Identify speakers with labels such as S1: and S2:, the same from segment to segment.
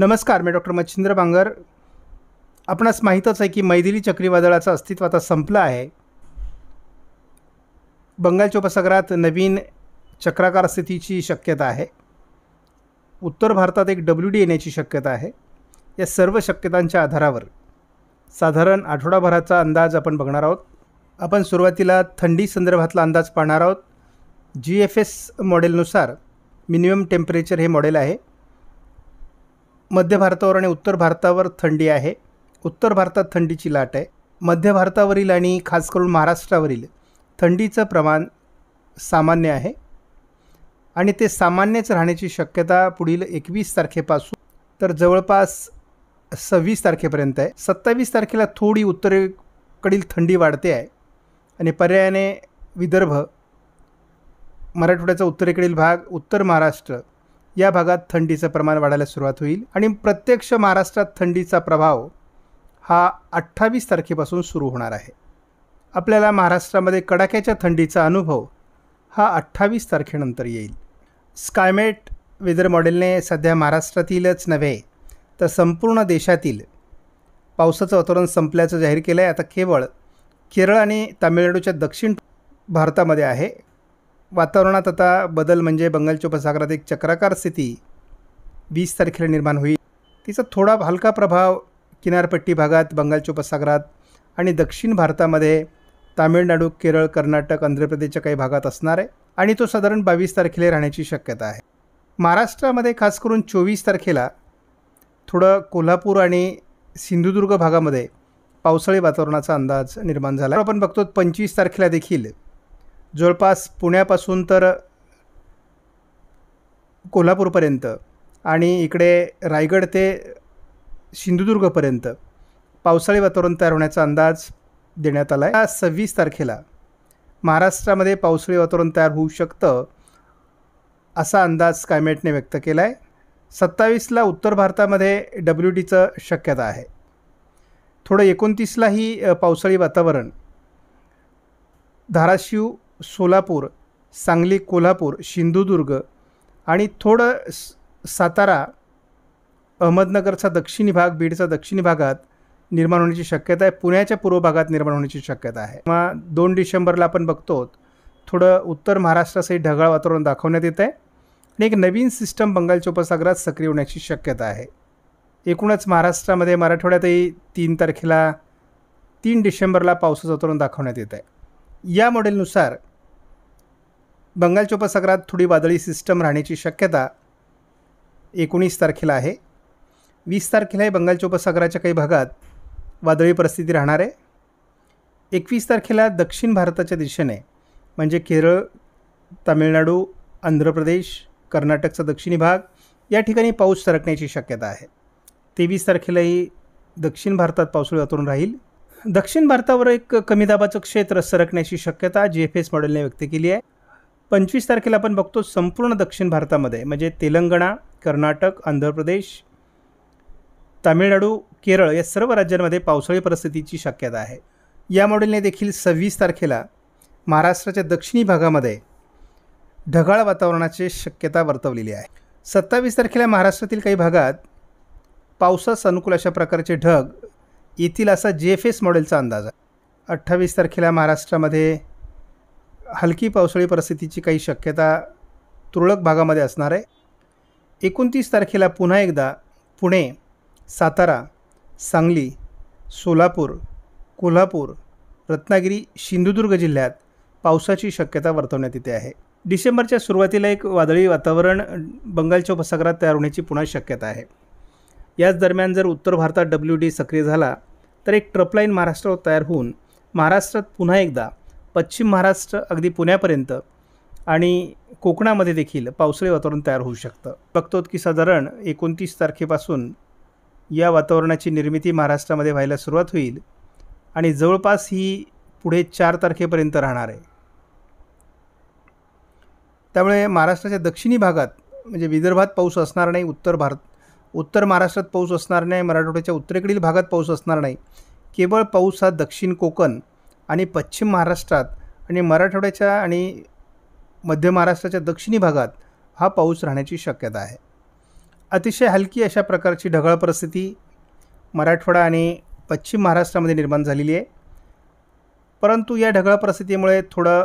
S1: नमस्कार मी डॉक्टर मच्छिंद्र बांगर आपणास माहीतच आहे की मैदिली चक्रीवादळाचं अस्तित्व आता संपलं आहे बंगालच्या उपसागरात नवीन चक्राकार स्थितीची शक्यता आहे उत्तर भारतात एक डब्ल्यू डी येण्याची शक्यता आहे या सर्व शक्यतांच्या आधारावर साधारण आठवडाभराचा अंदाज आपण बघणार आहोत आपण सुरुवातीला थंडी संदर्भातला अंदाज पाहणार आहोत जी एफ एस मॉडेलनुसार मिनिमम टेम्परेचर हे मॉडेल आहे मध्य भारतावर आणि उत्तर भारतावर थंडी आहे उत्तर भारतात थंडीची लाट आहे मध्य भारतावरील आणि खास करून महाराष्ट्रावरील थंडीचं प्रमाण सामान्य आहे आणि ते सामान्यच राहण्याची शक्यता पुढील एकवीस तारखेपासून तर जवळपास सव्वीस तारखेपर्यंत आहे सत्तावीस तारखेला थोडी उत्तरेकडील थंडी वाढते आहे आणि पर्यायाने विदर्भ मराठवाड्याचा उत्तरेकडील भाग उत्तर महाराष्ट्र या भागात थंडीचं प्रमाण वाढायला सुरुवात होईल आणि प्रत्यक्ष महाराष्ट्रात थंडीचा प्रभाव हा अठ्ठावीस तारखेपासून सुरू होणार आहे आपल्याला महाराष्ट्रामध्ये कडाक्याच्या थंडीचा अनुभव हा अठ्ठावीस तारखेनंतर येईल स्कायमेट वेदर मॉडेलने सध्या महाराष्ट्रातीलच नव्हे तर संपूर्ण देशातील पावसाचं वातावरण संपल्याचं जाहीर केलं आहे आता केवळ केरळ आणि तामिळनाडूच्या दक्षिण भारतामध्ये आहे वातावरणात आता बदल म्हणजे बंगालच्या उपसागरात एक चक्राकार स्थिती वीस तारखेला निर्माण होईल तिचा थोडा हलका प्रभाव किनारपट्टी भागात बंगालच्या उपसागरात आणि दक्षिण भारतामध्ये तामिळनाडू केरळ कर्नाटक आंध्र प्रदेशच्या काही भागात असणार आहे आणि तो साधारण बावीस तारखेला राहण्याची शक्यता आहे महाराष्ट्रामध्ये खास करून चोवीस तारखेला थोडं कोल्हापूर आणि सिंधुदुर्ग भागामध्ये पावसाळी वातावरणाचा अंदाज निर्माण झाला आपण बघतो पंचवीस तारखेला देखील जवळपास पुण्यापासून तर कोल्हापूरपर्यंत आणि इकडे रायगड ते सिंधुदुर्गपर्यंत पावसाळी वातावरण तयार होण्याचा अंदाज देण्यात आला आहे सव्वीस तारखेला महाराष्ट्रामध्ये पावसाळी वातावरण तयार होऊ शकतं असा अंदाज क्लायमेटने व्यक्त केला आहे सत्तावीसला उत्तर भारतामध्ये डब्ल्यू डीचं शक्यता आहे थोडं एकोणतीसलाही पावसाळी वातावरण धाराशिव सोलापूर सांगली कोल्हापूर सिंधुदुर्ग आणि थोडं सातारा अहमदनगरचा दक्षिणी भाग बीडचा दक्षिणी भागात निर्माण होण्याची शक्यता आहे पुण्याच्या पूर्व भागात निर्माण होण्याची शक्यता आहे किंवा दोन डिसेंबरला आपण बघतो थोडं उत्तर महाराष्ट्रासही ढगाळ वातावरण दाखवण्यात येत आहे आणि एक नवीन सिस्टम बंगालच्या उपसागरात सक्रिय होण्याची शक्यता आहे एकूणच महाराष्ट्रामध्ये मराठवाड्यातही तीन तारखेला तीन डिसेंबरला पावसाचं वातावरण दाखवण्यात येत आहे या मॉडेलनुसार बंगालच्या उपसागरात थोडी वादळी सिस्टम राहण्याची शक्यता एकोणीस तारखेला आहे वीस तारखेला बंगालच्या उपसागराच्या काही भागात वादळी परिस्थिती राहणार आहे एकवीस तारखेला दक्षिण भारताच्या दिशेने म्हणजे केरळ तामिळनाडू आंध्र प्रदेश कर्नाटकचा दक्षिणी भाग या ठिकाणी पाऊस सरकण्याची शक्यता आहे तेवीस तारखेलाही दक्षिण भारतात पावसाळी वातावरण राहील दक्षिण भारतावर एक कमी दाबाचं क्षेत्र सरकण्याची शक्यता जी एफ एस मॉडेलने व्यक्त केली आहे पंचवीस तारखेला आपण बघतो संपूर्ण दक्षिण भारतामध्ये म्हणजे तेलंगणा कर्नाटक आंध्र प्रदेश तामिळनाडू केरळ या सर्व राज्यांमध्ये पावसाळी परिस्थितीची शक्यता आहे या मॉडेलने देखील सव्वीस तारखेला महाराष्ट्राच्या दक्षिणी भागामध्ये ढगाळ वातावरणाची शक्यता वर्तवलेली आहे सत्तावीस तारखेला महाराष्ट्रातील काही भागात पावसास अनुकूल अशा प्रकारचे ढग येतील असा जे एफ एस मॉडेलचा अंदाज आहे अठ्ठावीस तारखेला महाराष्ट्रामध्ये हलकी पावसाळी परिस्थितीची काही शक्यता तुरळक भागामध्ये असणार आहे एकोणतीस तारखेला पुन्हा एकदा पुणे सातारा सांगली सोलापूर कोल्हापूर रत्नागिरी सिंधुदुर्ग जिल्ह्यात पावसाची शक्यता वर्तवण्यात येते आहे डिसेंबरच्या सुरुवातीला एक वादळी वातावरण बंगालच्या उपसागरात तयार होण्याची पुन्हा शक्यता आहे याच दरम्यान जर उत्तर भारतात डब्ल्यू डी सक्रिय झाला तर एक ट्रपलाईन महाराष्ट्रावर तयार होऊन महाराष्ट्रात पुन्हा एकदा पश्चिम महाराष्ट्र अगदी पुण्यापर्यंत आणि कोकणामध्ये देखील पावसाळी वातावरण तयार होऊ शकतं बघतो की साधारण एकोणतीस तारखेपासून या वातावरणाची निर्मिती महाराष्ट्रामध्ये व्हायला सुरुवात होईल आणि जवळपास ही पुढे चार तारखेपर्यंत राहणार आहे त्यामुळे महाराष्ट्राच्या दक्षिणी भागात म्हणजे विदर्भात पाऊस असणार नाही उत्तर भारत उत्तर महाराष्ट्रात पाऊस असणार नाही मराठवाड्याच्या उत्तरेकडील भागात पाऊस असणार नाही केवळ पाऊस हा दक्षिण कोकण आणि पश्चिम महाराष्ट्रात आणि मराठवाड्याच्या आणि मध्य महाराष्ट्राच्या दक्षिणी भागात हा पाऊस राहण्याची शक्यता आहे अतिशय हलकी अशा प्रकारची ढगाळ परिस्थिती मराठवाडा आणि पश्चिम महाराष्ट्रामध्ये निर्माण झालेली आहे परंतु या ढगाळ परिस्थितीमुळे थोडं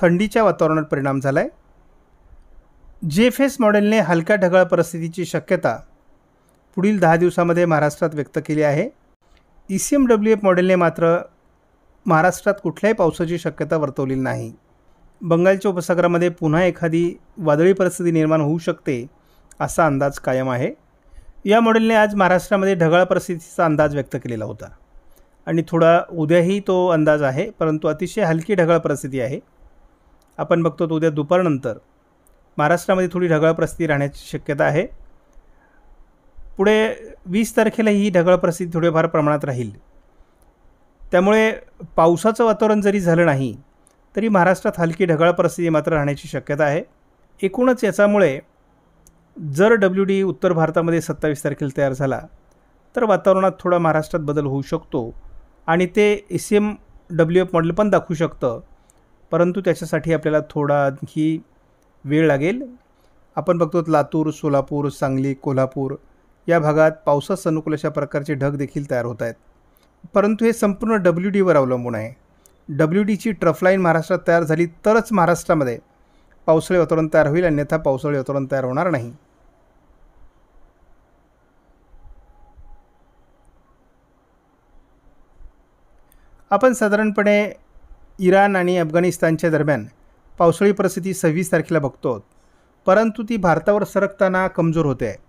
S1: थंडीच्या वातावरणात परिणाम झाला आहे जे एफ मॉडेलने हलक्या ढगाळ परिस्थितीची शक्यता पुढील दहा दिवसामध्ये महाराष्ट्रात व्यक्त केली आहे E C M W F मॉडेलने मात्र महाराष्ट्रात कुठल्याही पावसाची शक्यता वर्तवलेली नाही बंगालच्या उपसागरामध्ये पुन्हा एखादी वादळी परिस्थिती निर्माण होऊ शकते असा अंदाज कायम आहे या मॉडेलने आज महाराष्ट्रामध्ये ढगाळ परिस्थितीचा अंदाज व्यक्त केलेला होता आणि थोडा उद्याही तो अंदाज आहे परंतु अतिशय हलकी ढगाळ परिस्थिती आहे आपण बघतो उद्या दुपारनंतर महाराष्ट्रामध्ये थोडी ढगाळ परिस्थिती राहण्याची शक्यता आहे पुढे वीस तारखेला ही ढगाळ परिस्थिती थोडेफार प्रमाणात राहील त्यामुळे पावसाचं वातावरण जरी झालं नाही तरी महाराष्ट्रात हलकी ढगाळ परिस्थिती मात्र राहण्याची शक्यता आहे एकूणच याच्यामुळे जर डब्ल्यू डी उत्तर भारतामध्ये सत्तावीस तारखेला तयार झाला तर वातावरणात थोडा महाराष्ट्रात बदल होऊ शकतो आणि ते A C M W F model पण दाखवू शकतं परंतु त्याच्यासाठी आपल्याला थोडा आणखी वेळ लागेल आपण बघतो लातूर सोलापूर सांगली कोल्हापूर या भागात पावसास अनुकूल अशा प्रकारचे ढग देखील तयार होत आहेत परंतु हे संपूर्ण डब्ल्यू डीवर अवलंबून आहे डब्ल्यू डीची ट्रफलाईन महाराष्ट्रात तयार झाली तरच महाराष्ट्रामध्ये पावसाळी वातावरण तयार होईल अन्यथा पावसाळी वातावरण तयार होणार नाही आपण साधारणपणे इराण आणि अफगाणिस्तानच्या दरम्यान पावसाळी परिस्थिती सव्वीस तारखेला बघतो परंतु ती भारतावर सरकताना कमजोर होते आहे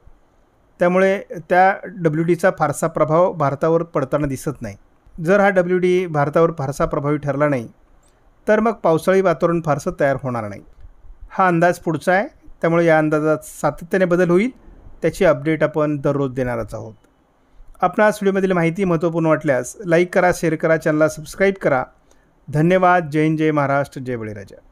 S1: त्यामुळे त्या डब्ल्यू डीचा फारसा प्रभाव भारतावर पडताना दिसत नाही जर हा डब्ल्यू डी भारतावर फारसा प्रभावी ठरला नाही तर मग पावसाळी वातावरण फारसं तयार होणार नाही हा अंदाज पुढचा आहे त्यामुळे या अंदाजात सातत्याने बदल होईल त्याची अपडेट आपण दररोज देणारच आहोत आज व्हिडिओमधील माहिती महत्त्वपूर्ण वाटल्यास लाईक करा शेअर करा चॅनलला सबस्क्राईब करा धन्यवाद जय हिंद जय महाराष्ट्र जय बळीराजा